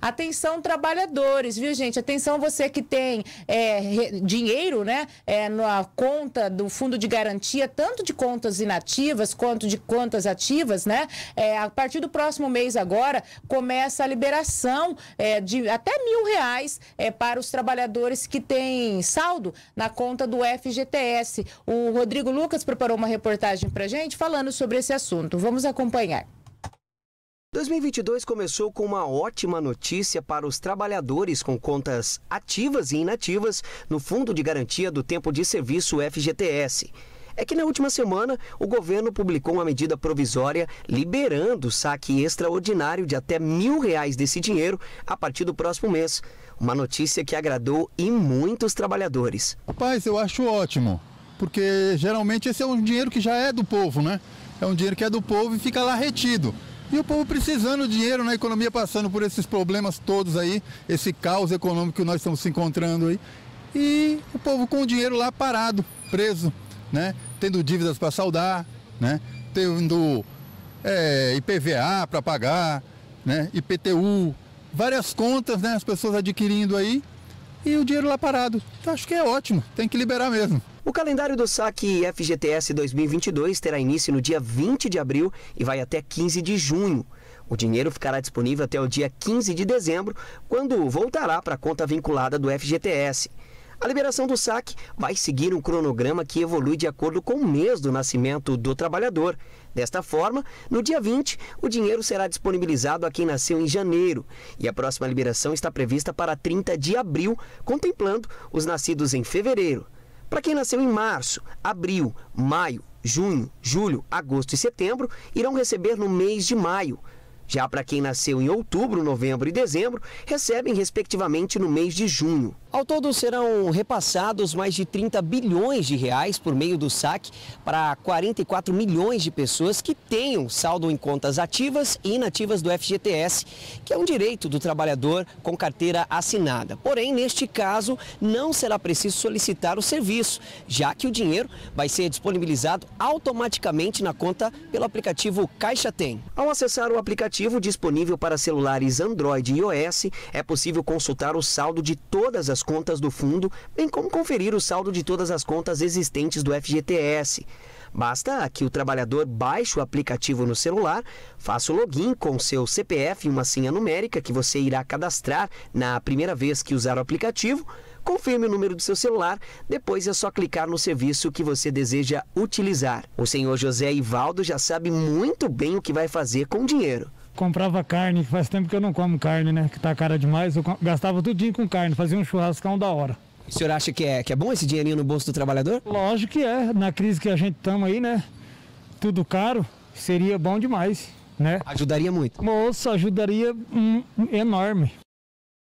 Atenção, trabalhadores, viu, gente? Atenção, você que tem é, dinheiro, né? É, na conta do fundo de garantia, tanto de contas inativas quanto de contas ativas, né? É, a partir do próximo mês agora, começa a liberação é, de até mil reais é, para os trabalhadores que têm saldo na conta do FGTS. O Rodrigo Lucas preparou uma reportagem a gente falando sobre esse assunto. Vamos acompanhar. 2022 começou com uma ótima notícia para os trabalhadores com contas ativas e inativas no Fundo de Garantia do Tempo de Serviço FGTS é que na última semana o governo publicou uma medida provisória liberando o saque extraordinário de até mil reais desse dinheiro a partir do próximo mês. Uma notícia que agradou e muitos trabalhadores. Rapaz, eu acho ótimo, porque geralmente esse é um dinheiro que já é do povo, né? É um dinheiro que é do povo e fica lá retido. E o povo precisando de dinheiro na né? economia, passando por esses problemas todos aí, esse caos econômico que nós estamos se encontrando aí. E o povo com o dinheiro lá parado, preso, né? Tendo dívidas para saldar, né? Tendo é, IPVA para pagar, né? IPTU, várias contas, né? As pessoas adquirindo aí e o dinheiro lá parado. Então, acho que é ótimo, tem que liberar mesmo. O calendário do saque FGTS 2022 terá início no dia 20 de abril e vai até 15 de junho. O dinheiro ficará disponível até o dia 15 de dezembro, quando voltará para a conta vinculada do FGTS. A liberação do saque vai seguir um cronograma que evolui de acordo com o mês do nascimento do trabalhador. Desta forma, no dia 20, o dinheiro será disponibilizado a quem nasceu em janeiro e a próxima liberação está prevista para 30 de abril, contemplando os nascidos em fevereiro. Para quem nasceu em março, abril, maio, junho, julho, agosto e setembro, irão receber no mês de maio. Já para quem nasceu em outubro, novembro e dezembro, recebem respectivamente no mês de junho. Ao todo serão repassados mais de 30 bilhões de reais por meio do saque para 44 milhões de pessoas que tenham saldo em contas ativas e inativas do FGTS, que é um direito do trabalhador com carteira assinada. Porém, neste caso, não será preciso solicitar o serviço, já que o dinheiro vai ser disponibilizado automaticamente na conta pelo aplicativo Caixa Tem. Ao acessar o aplicativo disponível para celulares Android e iOS, é possível consultar o saldo de todas as as contas do fundo, bem como conferir o saldo de todas as contas existentes do FGTS. Basta que o trabalhador baixe o aplicativo no celular, faça o login com seu CPF e uma senha numérica que você irá cadastrar na primeira vez que usar o aplicativo, confirme o número do seu celular, depois é só clicar no serviço que você deseja utilizar. O senhor José Ivaldo já sabe muito bem o que vai fazer com o dinheiro comprava carne, que faz tempo que eu não como carne, né? Que tá cara demais, eu gastava tudinho com carne, fazia um churrascão da hora. O senhor acha que é, que é bom esse dinheirinho no bolso do trabalhador? Lógico que é. Na crise que a gente estamos aí, né? Tudo caro, seria bom demais, né? Ajudaria muito. Moço, ajudaria enorme.